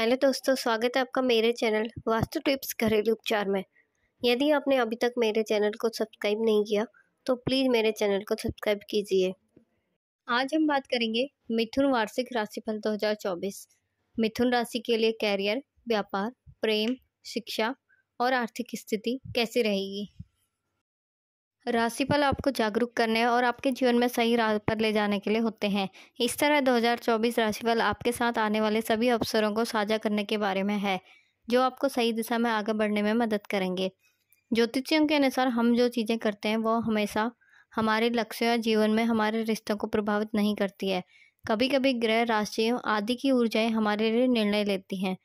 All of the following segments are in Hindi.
हेलो तो दोस्तों स्वागत है आपका मेरे चैनल वास्तु टिप्स घरेलू उपचार में यदि आपने अभी तक मेरे चैनल को सब्सक्राइब नहीं किया तो प्लीज़ मेरे चैनल को सब्सक्राइब कीजिए आज हम बात करेंगे मिथुन वार्षिक राशिफल 2024 मिथुन राशि के लिए कैरियर व्यापार प्रेम शिक्षा और आर्थिक स्थिति कैसी रहेगी राशिफल आपको जागरूक करने और आपके जीवन में सही राह पर ले जाने के लिए होते हैं इस तरह 2024 राशिफल आपके साथ आने वाले सभी अवसरों को साझा करने के बारे में है जो आपको सही दिशा में आगे बढ़ने में मदद करेंगे ज्योतिषियों के अनुसार हम जो चीज़ें करते हैं वो हमेशा हमारे लक्ष्य या जीवन में हमारे रिश्तों को प्रभावित नहीं करती है कभी कभी ग्रह राशियों आदि की ऊर्जाएं हमारे लिए निर्णय लेती हैं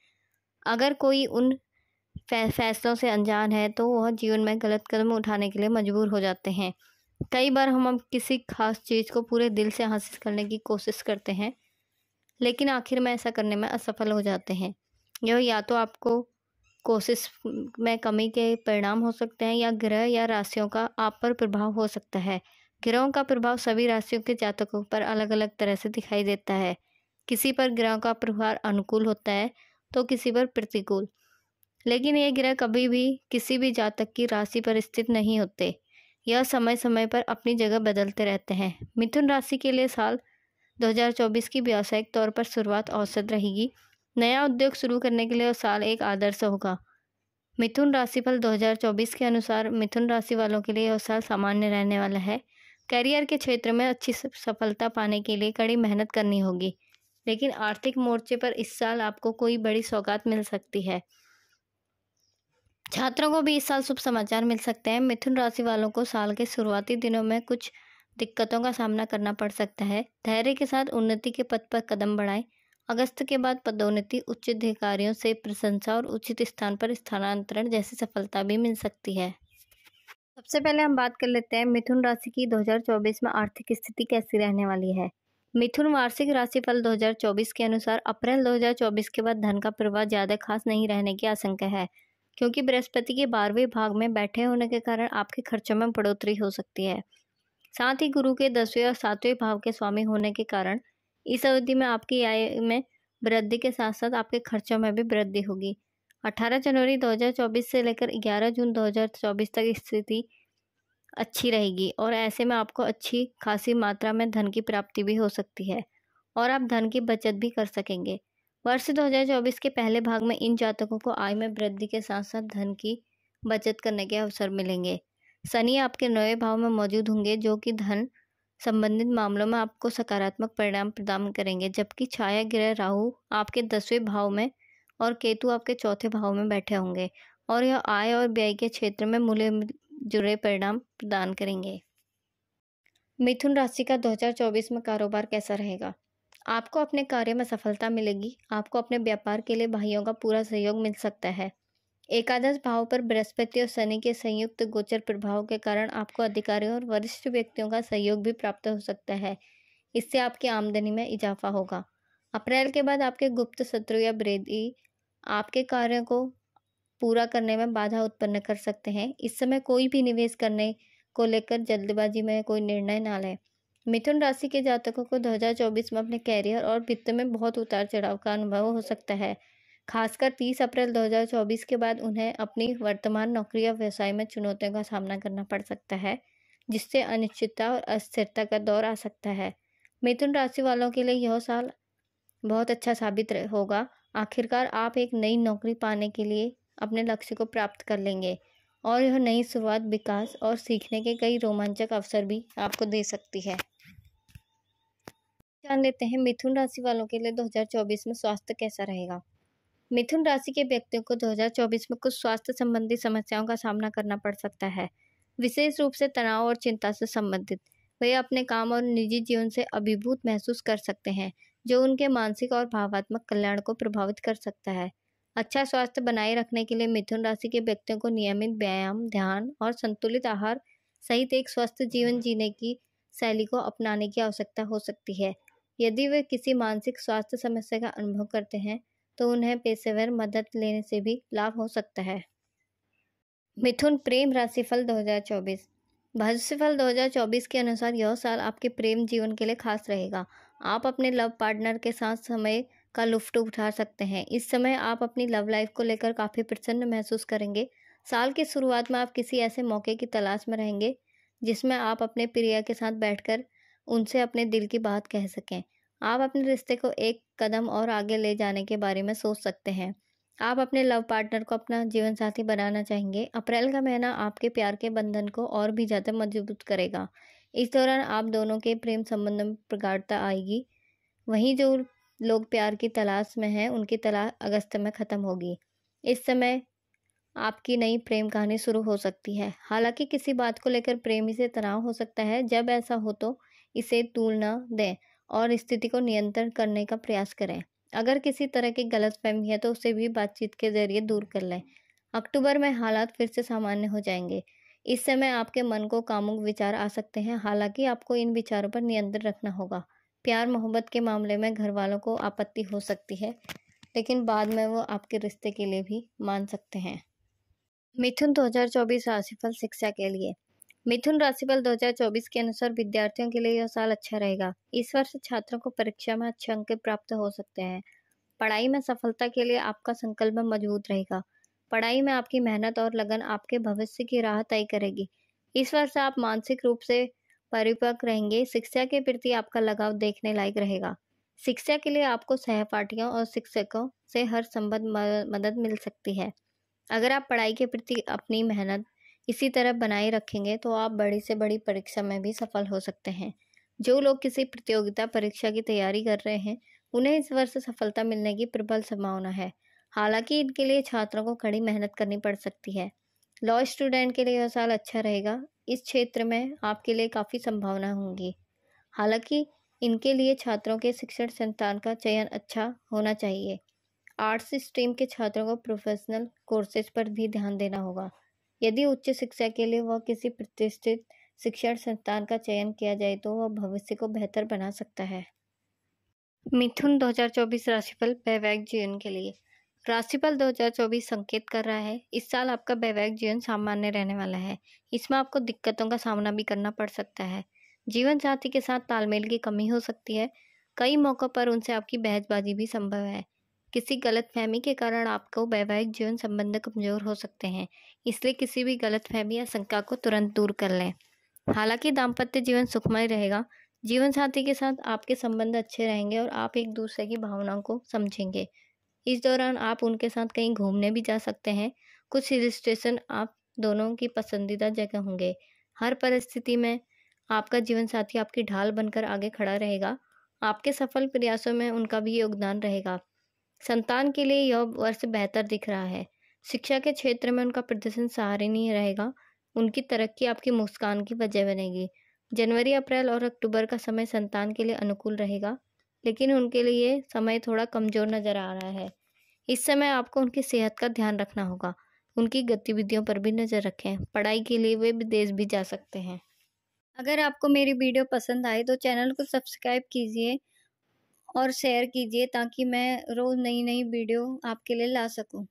अगर कोई उन फैसलों से अनजान है तो वह जीवन में गलत कदम उठाने के लिए मजबूर हो जाते हैं कई बार हम अब किसी खास चीज़ को पूरे दिल से हासिल करने की कोशिश करते हैं लेकिन आखिर में ऐसा करने में असफल हो जाते हैं यह या तो आपको कोशिश में कमी के परिणाम हो सकते हैं या ग्रह या राशियों का आप पर प्रभाव हो सकता है ग्रहों का प्रभाव सभी राशियों के जातकों पर अलग अलग तरह से दिखाई देता है किसी पर ग्रहों का प्रभाव अनुकूल होता है तो किसी पर प्रतिकूल लेकिन ये ग्रह कभी भी किसी भी जातक की राशि पर स्थित नहीं होते यह समय समय पर अपनी जगह बदलते रहते हैं मिथुन राशि के लिए साल 2024 की व्यावसायिक तौर पर शुरुआत औसत रहेगी नया उद्योग शुरू करने के लिए साल एक आदर्श होगा मिथुन राशि फल 2024 के अनुसार मिथुन राशि वालों के लिए यह साल सामान्य रहने वाला है करियर के क्षेत्र में अच्छी सफलता पाने के लिए कड़ी मेहनत करनी होगी लेकिन आर्थिक मोर्चे पर इस साल आपको कोई बड़ी सौगात मिल सकती है छात्रों को भी इस साल शुभ समाचार मिल सकते हैं मिथुन राशि वालों को साल के शुरुआती दिनों में कुछ दिक्कतों का सामना करना पड़ सकता है धैर्य के साथ उन्नति के पद पर कदम बढ़ाएं अगस्त के बाद पदोन्नति उच्च अधिकारियों से प्रशंसा और उचित स्थान पर स्थानांतरण जैसी सफलता भी मिल सकती है सबसे पहले हम बात कर लेते हैं मिथुन राशि की 2024 में आर्थिक स्थिति कैसी रहने वाली है मिथुन वार्षिक राशिफल 2024 के अनुसार अप्रैल 2024 के बाद धन का प्रवाह ज़्यादा खास नहीं रहने की आशंका है क्योंकि बृहस्पति के बारहवें भाग में बैठे होने के कारण आपके खर्चों में बढ़ोतरी हो सकती है साथ ही गुरु के दसवें और सातवें भाव के स्वामी होने के कारण इस अवधि में आपकी आय में वृद्धि के साथ साथ आपके खर्चों में भी वृद्धि होगी 18 जनवरी 2024 से लेकर 11 जून 2024 तक स्थिति अच्छी रहेगी और ऐसे में आपको अच्छी खासी मात्रा में धन की प्राप्ति भी हो सकती है और आप धन की बचत भी कर सकेंगे वर्ष 2024 के पहले भाग में इन जातकों को आय में वृद्धि के साथ साथ धन की बचत करने के अवसर मिलेंगे शनि आपके नए भाव में मौजूद होंगे जो कि धन संबंधित मामलों में आपको सकारात्मक परिणाम प्रदान करेंगे जबकि छाया ग्रह राहु आपके दसवें भाव में और केतु आपके चौथे भाव में बैठे होंगे और यह आय और व्यय के क्षेत्र में मूल्य जुड़े परिणाम प्रदान करेंगे मिथुन राशि का 2024 में कारोबार कैसा रहेगा आपको अपने कार्य में सफलता मिलेगी आपको अपने व्यापार के लिए भाइयों का पूरा सहयोग मिल सकता है एकादश भाव पर बृहस्पति और शनि के संयुक्त गोचर प्रभाव के कारण आपको अधिकारियों और वरिष्ठ व्यक्तियों का सहयोग भी प्राप्त हो सकता है इससे आपकी आमदनी में इजाफा होगा अप्रैल के बाद आपके गुप्त शत्रु या वृद्धि आपके कार्यों को पूरा करने में बाधा उत्पन्न कर सकते हैं इस समय कोई भी निवेश करने को लेकर जल्दबाजी में कोई निर्णय ना लें मिथुन राशि के जातकों को 2024 में अपने कैरियर और वित्त में बहुत उतार चढ़ाव का अनुभव हो सकता है खासकर 30 अप्रैल 2024 के बाद उन्हें अपनी वर्तमान नौकरी या व्यवसाय में चुनौतियों का सामना करना पड़ सकता है जिससे अनिश्चितता और अस्थिरता का दौर आ सकता है मिथुन राशि वालों के लिए यह साल बहुत अच्छा साबित होगा आखिरकार आप एक नई नौकरी पाने के लिए अपने लक्ष्य को प्राप्त कर लेंगे और यह नई शुरुआत विकास और सीखने के कई रोमांचक अवसर भी आपको दे सकती है जान लेते हैं मिथुन राशि वालों के लिए 2024 में स्वास्थ्य कैसा रहेगा मिथुन राशि के व्यक्तियों को 2024 में कुछ स्वास्थ्य संबंधी समस्याओं का सामना करना पड़ सकता है विशेष रूप से तनाव और चिंता से संबंधित वे अपने काम और निजी जीवन से अभिभूत महसूस कर सकते हैं जो उनके मानसिक और भावात्मक कल्याण को प्रभावित कर सकता है अच्छा स्वास्थ्य बनाए रखने के लिए मिथुन राशि के व्यक्तियों को नियमित व्यायाम ध्यान और संतुलित आहार सहित एक स्वस्थ जीवन जीने की शैली को अपनाने की आवश्यकता हो सकती है यदि वे किसी मानसिक स्वास्थ्य समस्या का अनुभव करते हैं तो उन्हें पेशेवर मदद लेने से भी लाभ हो सकता है मिथुन प्रेम राशिफल 2024 भविष्यफल चौबीस के अनुसार यह साल आपके प्रेम जीवन के लिए खास रहेगा आप अपने लव पार्टनर के साथ समय का लुफ्ट उठा सकते हैं इस समय आप अपनी लव लाइफ को लेकर काफ़ी प्रसन्न महसूस करेंगे साल की शुरुआत में आप किसी ऐसे मौके की तलाश में रहेंगे जिसमें आप अपने प्रिया के साथ बैठकर उनसे अपने दिल की बात कह सकें आप अपने रिश्ते को एक कदम और आगे ले जाने के बारे में सोच सकते हैं आप अपने लव पार्टनर को अपना जीवन साथी बनाना चाहेंगे अप्रैल का महीना आपके प्यार के बंधन को और भी ज़्यादा मजबूत करेगा इस दौरान आप दोनों के प्रेम संबंध में प्रगाढ़ता आएगी वहीं जो लोग प्यार की तलाश में हैं उनकी तलाश अगस्त में ख़त्म होगी इस समय आपकी नई प्रेम कहानी शुरू हो सकती है हालांकि किसी बात को लेकर प्रेमी से तनाव हो सकता है जब ऐसा हो तो इसे न दें और स्थिति को नियंत्रण करने का प्रयास करें अगर किसी तरह की गलत फहमी है तो उसे भी बातचीत के जरिए दूर कर लें अक्टूबर में हालात फिर से सामान्य हो जाएंगे इस समय आपके मन को कामुक विचार आ सकते हैं हालांकि आपको इन विचारों पर नियंत्रण रखना होगा प्यार मोहब्बत के मामले में घर वालों को आपत्ति हो सकती है लेकिन बाद में वो आपके रिश्ते के लिए भी मान सकते हैं मिथुन 2024 राशिफल शिक्षा के लिए मिथुन राशि बल 2024 के अनुसार विद्यार्थियों के लिए यह साल अच्छा रहेगा इस वर्ष छात्रों को परीक्षा में अच्छे अंक प्राप्त हो सकते हैं पढ़ाई में सफलता के लिए आपका संकल्प मजबूत रहेगा पढ़ाई में आपकी मेहनत और लगन आपके भविष्य की राह तय करेगी इस वर्ष आप मानसिक रूप से परिपक्व रहेंगे शिक्षा के प्रति आपका लगाव देखने लायक रहेगा शिक्षा के लिए आपको सहपाठियों और शिक्षकों से हर संबंध मदद मिल सकती है अगर आप पढ़ाई के प्रति अपनी मेहनत इसी तरह बनाए रखेंगे तो आप बड़ी से बड़ी परीक्षा में भी सफल हो सकते हैं जो लोग किसी प्रतियोगिता परीक्षा की तैयारी कर रहे हैं उन्हें इस वर्ष सफलता मिलने की प्रबल संभावना है हालांकि इनके लिए छात्रों को कड़ी मेहनत करनी पड़ सकती है लॉ स्टूडेंट के लिए यह साल अच्छा रहेगा इस क्षेत्र में आपके लिए काफ़ी संभावना होंगी हालांकि इनके लिए छात्रों के शिक्षण संस्थान का चयन अच्छा होना चाहिए आर्ट्स स्ट्रीम के छात्रों को प्रोफेशनल कोर्सेज पर भी ध्यान देना होगा यदि उच्च शिक्षा के लिए वह किसी प्रतिष्ठित शिक्षण संस्थान का चयन किया जाए तो वह भविष्य को बेहतर बना सकता है मिथुन 2024 राशिफल वैवाहिक जीवन के लिए राशिफल 2024 संकेत कर रहा है इस साल आपका वैवाहिक जीवन सामान्य रहने वाला है इसमें आपको दिक्कतों का सामना भी करना पड़ सकता है जीवन साथी के साथ तालमेल की कमी हो सकती है कई मौक़ों पर उनसे आपकी बहसबाजी भी संभव है किसी गलत फहमी के कारण आपको वैवाहिक जीवन संबंध कमज़ोर हो सकते हैं इसलिए किसी भी गलत फहमी या शंका को तुरंत दूर कर लें हालांकि दाम्पत्य जीवन सुखमय रहेगा जीवन साथी के साथ आपके संबंध अच्छे रहेंगे और आप एक दूसरे की भावनाओं को समझेंगे इस दौरान आप उनके साथ कहीं घूमने भी जा सकते हैं कुछ हिल स्टेशन आप दोनों की पसंदीदा जगह होंगे हर परिस्थिति में आपका जीवन साथी आपकी ढाल बनकर आगे खड़ा रहेगा आपके सफल प्रयासों में उनका भी योगदान रहेगा संतान के लिए यह वर्ष बेहतर दिख रहा है शिक्षा के क्षेत्र में उनका प्रदर्शन सराहनीय रहेगा उनकी तरक्की आपकी मुस्कान की वजह बनेगी जनवरी अप्रैल और अक्टूबर का समय संतान के लिए अनुकूल रहेगा लेकिन उनके लिए समय थोड़ा कमज़ोर नज़र आ रहा है इस समय आपको उनकी सेहत का ध्यान रखना होगा उनकी गतिविधियों पर भी नज़र रखें पढ़ाई के लिए वे विदेश भी जा सकते हैं अगर आपको मेरी वीडियो पसंद आए तो चैनल को सब्सक्राइब कीजिए और शेयर कीजिए ताकि मैं रोज़ नई नई वीडियो आपके लिए ला सकूं